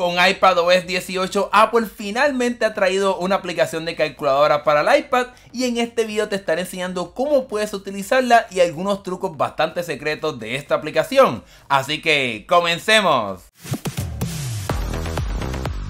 con iPadOS 18, Apple finalmente ha traído una aplicación de calculadora para el iPad y en este video te estaré enseñando cómo puedes utilizarla y algunos trucos bastante secretos de esta aplicación. Así que comencemos.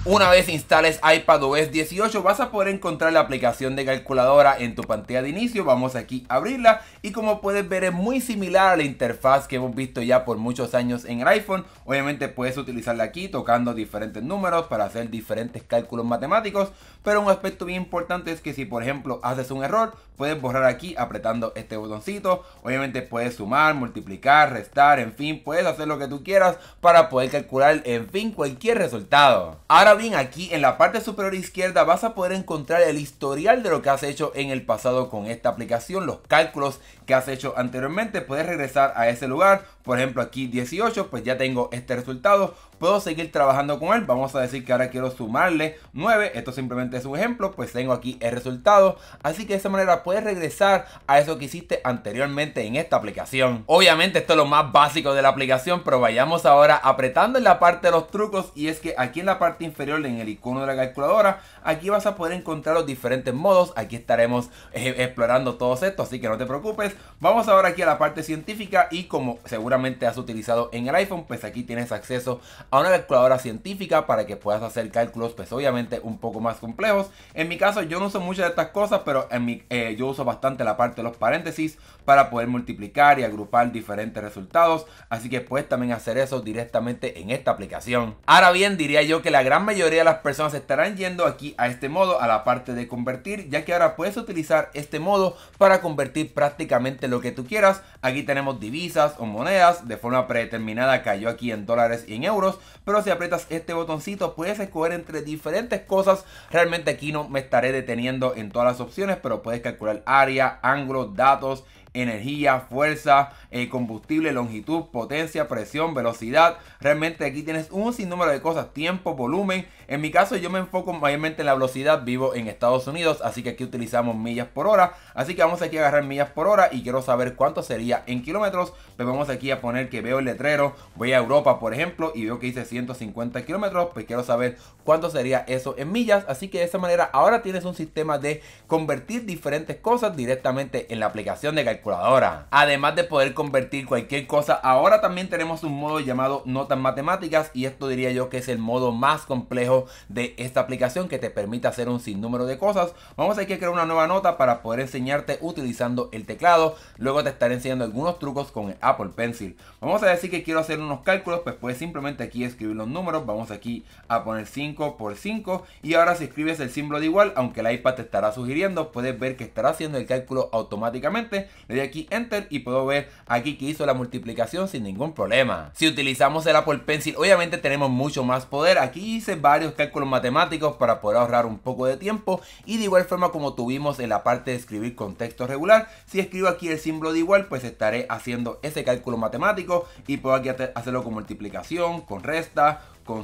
Una vez instales iPadOS 18 vas a poder encontrar la aplicación de calculadora en tu pantalla de inicio, vamos aquí a abrirla y como puedes ver es muy similar a la interfaz que hemos visto ya por muchos años en el iPhone, obviamente puedes utilizarla aquí tocando diferentes números para hacer diferentes cálculos matemáticos, pero un aspecto bien importante es que si por ejemplo haces un error puedes borrar aquí apretando este botoncito, obviamente puedes sumar, multiplicar, restar, en fin, puedes hacer lo que tú quieras para poder calcular en fin cualquier resultado. Ahora bien, aquí en la parte superior izquierda vas a poder encontrar el historial de lo que has hecho en el pasado con esta aplicación, los cálculos que has hecho anteriormente. Puedes regresar a ese lugar, por ejemplo aquí 18, pues ya tengo este resultado puedo seguir trabajando con él. Vamos a decir que ahora quiero sumarle 9. Esto simplemente es un ejemplo. Pues tengo aquí el resultado. Así que de esa manera puedes regresar a eso que hiciste anteriormente en esta aplicación. Obviamente esto es lo más básico de la aplicación. Pero vayamos ahora apretando en la parte de los trucos. Y es que aquí en la parte inferior en el icono de la calculadora. Aquí vas a poder encontrar los diferentes modos. Aquí estaremos eh, explorando todos estos. Así que no te preocupes. Vamos ahora aquí a la parte científica. Y como seguramente has utilizado en el iPhone. Pues aquí tienes acceso a a una calculadora científica para que puedas hacer cálculos pues obviamente un poco más complejos. En mi caso yo no uso muchas de estas cosas, pero en mi, eh, yo uso bastante la parte de los paréntesis para poder multiplicar y agrupar diferentes resultados. Así que puedes también hacer eso directamente en esta aplicación. Ahora bien, diría yo que la gran mayoría de las personas estarán yendo aquí a este modo, a la parte de convertir, ya que ahora puedes utilizar este modo para convertir prácticamente lo que tú quieras. Aquí tenemos divisas o monedas de forma predeterminada, cayó aquí en dólares y en euros. Pero si aprietas este botoncito puedes escoger entre diferentes cosas. Realmente aquí no me estaré deteniendo en todas las opciones, pero puedes calcular área, ángulo, datos, energía, fuerza, eh, combustible, longitud, potencia, presión, velocidad. Realmente aquí tienes un sinnúmero de cosas, tiempo, volumen. En mi caso yo me enfoco mayormente en la velocidad, vivo en Estados Unidos, así que aquí utilizamos millas por hora. Así que vamos aquí a agarrar millas por hora y quiero saber cuánto sería en kilómetros. Pues vamos aquí a poner que veo el letrero, voy a Europa por ejemplo y veo que hice 150 kilómetros, pues quiero saber cuánto sería eso en millas. Así que de esa manera ahora tienes un sistema de convertir diferentes cosas directamente en la aplicación de calcular. Además de poder convertir cualquier cosa, ahora también tenemos un modo llamado notas matemáticas y esto diría yo que es el modo más complejo de esta aplicación que te permite hacer un sinnúmero de cosas. Vamos a crear una nueva nota para poder enseñarte utilizando el teclado. Luego te estaré enseñando algunos trucos con el Apple Pencil. Vamos a decir que quiero hacer unos cálculos, pues puedes simplemente aquí escribir los números. Vamos aquí a poner 5 por 5 y ahora si escribes el símbolo de igual, aunque el iPad te estará sugiriendo, puedes ver que estará haciendo el cálculo automáticamente. Le aquí Enter y puedo ver aquí que hizo la multiplicación sin ningún problema. Si utilizamos el Apple Pencil, obviamente tenemos mucho más poder. Aquí hice varios cálculos matemáticos para poder ahorrar un poco de tiempo y de igual forma como tuvimos en la parte de escribir con texto regular, si escribo aquí el símbolo de igual, pues estaré haciendo ese cálculo matemático y puedo aquí hacerlo con multiplicación, con resta,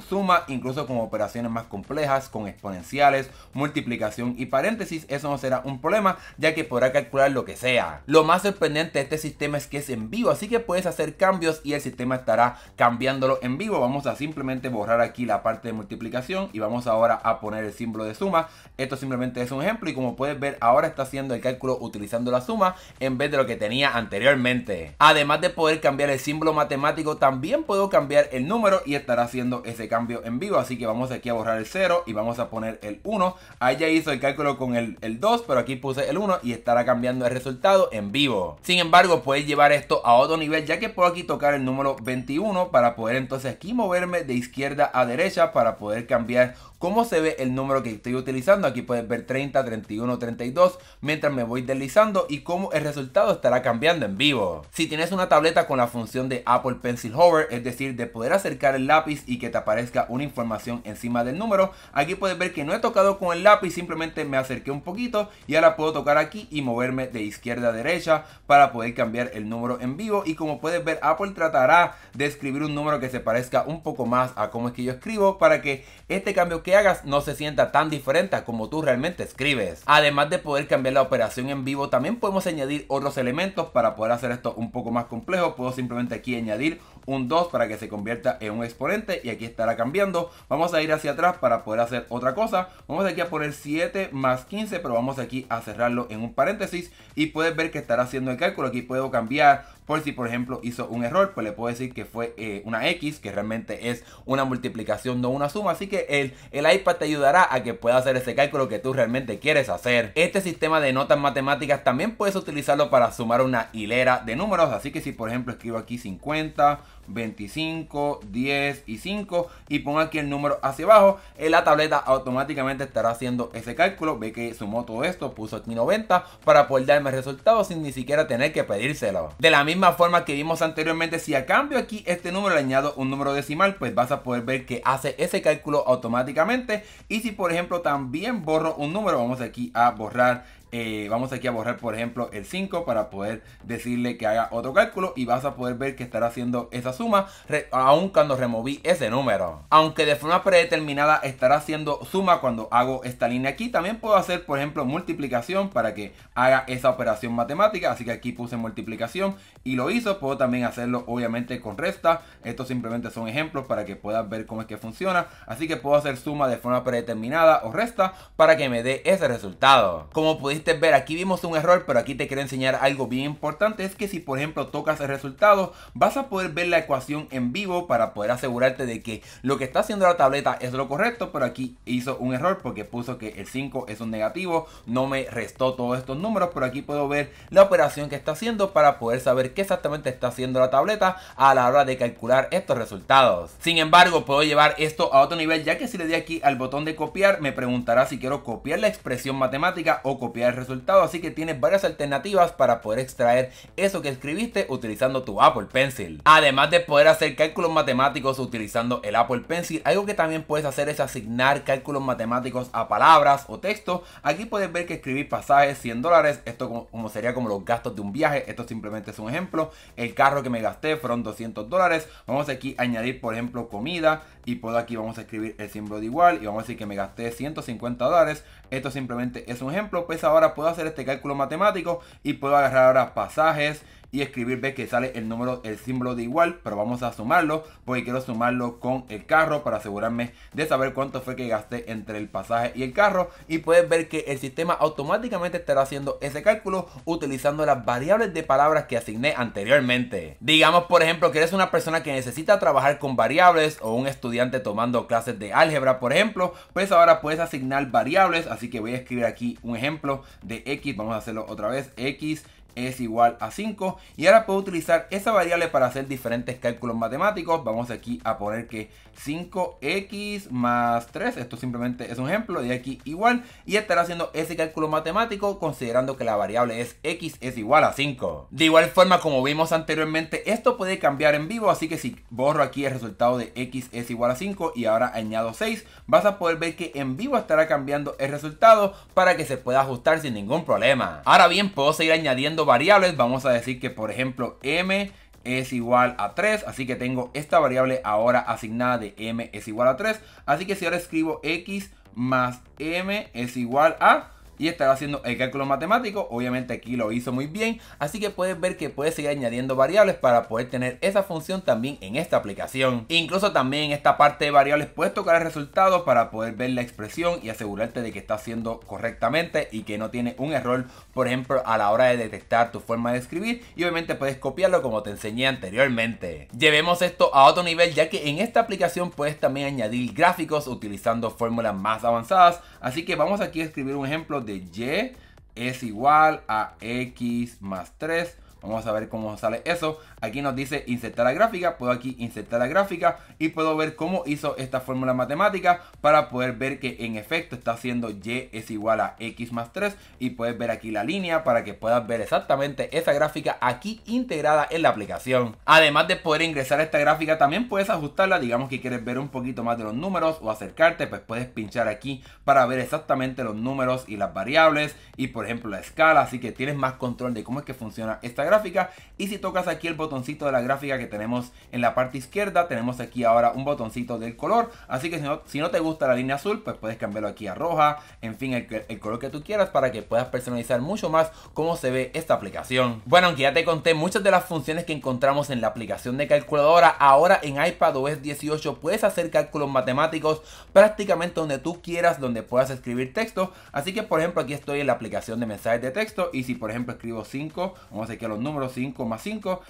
suma incluso con operaciones más complejas, con exponenciales, multiplicación y paréntesis, eso no será un problema ya que podrá calcular lo que sea. Lo más sorprendente de este sistema es que es en vivo, así que puedes hacer cambios y el sistema estará cambiándolo en vivo. Vamos a simplemente borrar aquí la parte de multiplicación y vamos ahora a poner el símbolo de suma. Esto simplemente es un ejemplo y como puedes ver ahora está haciendo el cálculo utilizando la suma en vez de lo que tenía anteriormente. Además de poder cambiar el símbolo matemático, también puedo cambiar el número y estará haciendo este cambio en vivo. Así que vamos aquí a borrar el 0 y vamos a poner el 1. ya hizo el cálculo con el, el 2, pero aquí puse el 1 y estará cambiando el resultado en vivo. Sin embargo, puedes llevar esto a otro nivel ya que puedo aquí tocar el número 21 para poder entonces aquí moverme de izquierda a derecha para poder cambiar cómo se ve el número que estoy utilizando. Aquí puedes ver 30, 31, 32 mientras me voy deslizando y cómo el resultado estará cambiando en vivo. Si tienes una tableta con la función de Apple Pencil Hover, es decir, de poder acercar el lápiz y que te aparezca una información encima del número, aquí puedes ver que no he tocado con el lápiz, simplemente me acerqué un poquito y ahora puedo tocar aquí y moverme de izquierda a derecha para poder cambiar el número en vivo y como puedes ver Apple tratará de escribir un número que se parezca un poco más a cómo es que yo escribo para que este cambio que hagas no se sienta tan diferente como tú realmente escribes. Además de poder cambiar la operación en vivo, también podemos añadir otros elementos para poder hacer esto un poco más complejo. Puedo simplemente aquí añadir un 2 para que se convierta en un exponente y aquí estará cambiando. Vamos a ir hacia atrás para poder hacer otra cosa. Vamos aquí a poner 7 más 15, pero vamos aquí a cerrarlo en un paréntesis y puedes ver que estará haciendo el cálculo. Aquí puedo cambiar por si por ejemplo hizo un error, pues le puedo decir que fue eh, una X, que realmente es una multiplicación, no una suma. Así que el, el iPad te ayudará a que pueda hacer ese cálculo que tú realmente quieres hacer. Este sistema de notas matemáticas también puedes utilizarlo para sumar una hilera de números. Así que si por ejemplo escribo aquí 50 25, 10 y 5 y ponga aquí el número hacia abajo, en la tableta automáticamente estará haciendo ese cálculo, ve que sumó todo esto, puso aquí 90 para poder darme resultados sin ni siquiera tener que pedírselo. De la misma forma que vimos anteriormente, si a cambio aquí este número le añado un número decimal, pues vas a poder ver que hace ese cálculo automáticamente y si por ejemplo también borro un número, vamos aquí a borrar eh, vamos aquí a borrar por ejemplo el 5 para poder decirle que haga otro cálculo y vas a poder ver que estará haciendo esa suma aún cuando removí ese número. Aunque de forma predeterminada estará haciendo suma cuando hago esta línea aquí, también puedo hacer por ejemplo multiplicación para que haga esa operación matemática, así que aquí puse multiplicación y lo hizo, puedo también hacerlo obviamente con resta, estos simplemente son ejemplos para que puedas ver cómo es que funciona, así que puedo hacer suma de forma predeterminada o resta para que me dé ese resultado. Como pudiste ver, aquí vimos un error, pero aquí te quiero enseñar algo bien importante. Es que si por ejemplo tocas el resultado, vas a poder ver la ecuación en vivo para poder asegurarte de que lo que está haciendo la tableta es lo correcto, pero aquí hizo un error porque puso que el 5 es un negativo, no me restó todos estos números, pero aquí puedo ver la operación que está haciendo para poder saber qué exactamente está haciendo la tableta a la hora de calcular estos resultados. Sin embargo, puedo llevar esto a otro nivel, ya que si le di aquí al botón de copiar, me preguntará si quiero copiar la expresión matemática o copiar el resultado, así que tienes varias alternativas para poder extraer eso que escribiste utilizando tu Apple Pencil. Además de poder hacer cálculos matemáticos utilizando el Apple Pencil, algo que también puedes hacer es asignar cálculos matemáticos a palabras o texto, Aquí puedes ver que escribí pasajes 100 dólares, esto como, sería como los gastos de un viaje, esto simplemente es un ejemplo. El carro que me gasté fueron 200 dólares. Vamos aquí a añadir, por ejemplo, comida y puedo aquí vamos a escribir el símbolo de igual y vamos a decir que me gasté 150 dólares. Esto simplemente es un ejemplo, pues ahora ahora puedo hacer este cálculo matemático y puedo agarrar ahora pasajes y escribir ve que sale el número, el símbolo de igual, pero vamos a sumarlo porque quiero sumarlo con el carro para asegurarme de saber cuánto fue que gasté entre el pasaje y el carro y puedes ver que el sistema automáticamente estará haciendo ese cálculo utilizando las variables de palabras que asigné anteriormente. Digamos por ejemplo que eres una persona que necesita trabajar con variables o un estudiante tomando clases de álgebra por ejemplo, pues ahora puedes asignar variables, así que voy a escribir aquí un ejemplo de x, vamos a hacerlo otra vez, x es igual a 5 y ahora puedo utilizar esa variable para hacer diferentes cálculos matemáticos. Vamos aquí a poner que 5x más 3, esto simplemente es un ejemplo, de aquí igual y estará haciendo ese cálculo matemático considerando que la variable es x es igual a 5. De igual forma como vimos anteriormente, esto puede cambiar en vivo, así que si borro aquí el resultado de x es igual a 5 y ahora añado 6, vas a poder ver que en vivo estará cambiando el resultado para que se pueda ajustar sin ningún problema. Ahora bien, puedo seguir añadiendo variables, vamos a decir que por ejemplo m es igual a 3, así que tengo esta variable ahora asignada de m es igual a 3, así que si ahora escribo x más m es igual a y estará haciendo el cálculo matemático. Obviamente aquí lo hizo muy bien, así que puedes ver que puedes seguir añadiendo variables para poder tener esa función también en esta aplicación. Incluso también en esta parte de variables puedes tocar el resultado para poder ver la expresión y asegurarte de que está haciendo correctamente y que no tiene un error, por ejemplo, a la hora de detectar tu forma de escribir y obviamente puedes copiarlo como te enseñé anteriormente. Llevemos esto a otro nivel ya que en esta aplicación puedes también añadir gráficos utilizando fórmulas más avanzadas Así que vamos aquí a escribir un ejemplo de y es igual a x más 3. Vamos a ver cómo sale eso. Aquí nos dice insertar la gráfica, puedo aquí insertar la gráfica y puedo ver cómo hizo esta fórmula matemática para poder ver que en efecto está haciendo y es igual a x más 3 y puedes ver aquí la línea para que puedas ver exactamente esa gráfica aquí integrada en la aplicación. Además de poder ingresar esta gráfica también puedes ajustarla, digamos que quieres ver un poquito más de los números o acercarte, pues puedes pinchar aquí para ver exactamente los números y las variables y por ejemplo la escala, así que tienes más control de cómo es que funciona esta gráfica y si tocas aquí el botón botoncito de la gráfica que tenemos en la parte izquierda. Tenemos aquí ahora un botoncito del color. Así que si no, si no te gusta la línea azul, pues puedes cambiarlo aquí a roja. En fin, el, color que tú quieras para que puedas personalizar mucho más cómo se ve esta aplicación. Bueno, aunque ya te conté muchas de las funciones que encontramos en la aplicación de calculadora, ahora en ipad iPadOS 18 puedes hacer cálculos matemáticos prácticamente donde tú quieras, donde puedas escribir texto. Así que, por ejemplo, aquí estoy en la aplicación de mensajes de texto y si, por ejemplo, escribo 5, vamos a hacer que los números 5 más 5,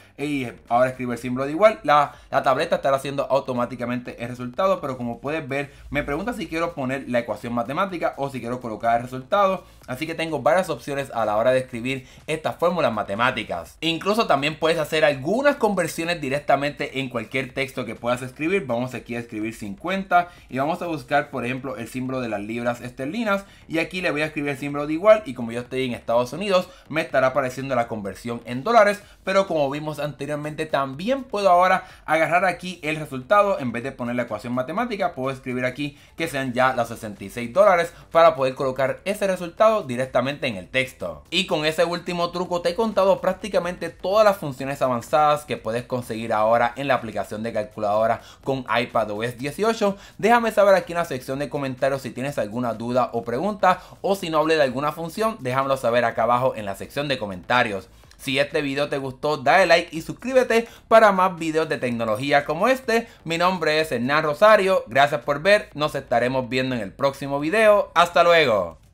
ahora escribe el símbolo de igual. La, la tableta estará haciendo automáticamente el resultado, pero como puedes ver, me pregunta si quiero poner la ecuación matemática o si quiero colocar el resultado. Así que tengo varias opciones a la hora de escribir estas fórmulas matemáticas. Incluso también puedes hacer algunas conversiones directamente en cualquier texto que puedas escribir. Vamos aquí a escribir 50 y vamos a buscar, por ejemplo, el símbolo de las libras esterlinas. Y aquí le voy a escribir el símbolo de igual y como yo estoy en Estados Unidos, me estará apareciendo la conversión en dólares. Pero como vimos anteriormente, anteriormente, también puedo ahora agarrar aquí el resultado. En vez de poner la ecuación matemática, puedo escribir aquí que sean ya los 66 dólares para poder colocar ese resultado directamente en el texto. Y con ese último truco te he contado prácticamente todas las funciones avanzadas que puedes conseguir ahora en la aplicación de calculadora con iPadOS 18. Déjame saber aquí en la sección de comentarios si tienes alguna duda o pregunta o si no hablé de alguna función, déjamelo saber acá abajo en la sección de comentarios. Si este video te gustó, dale like y suscríbete para más videos de tecnología como este. Mi nombre es Hernán Rosario, gracias por ver, nos estaremos viendo en el próximo video. ¡Hasta luego!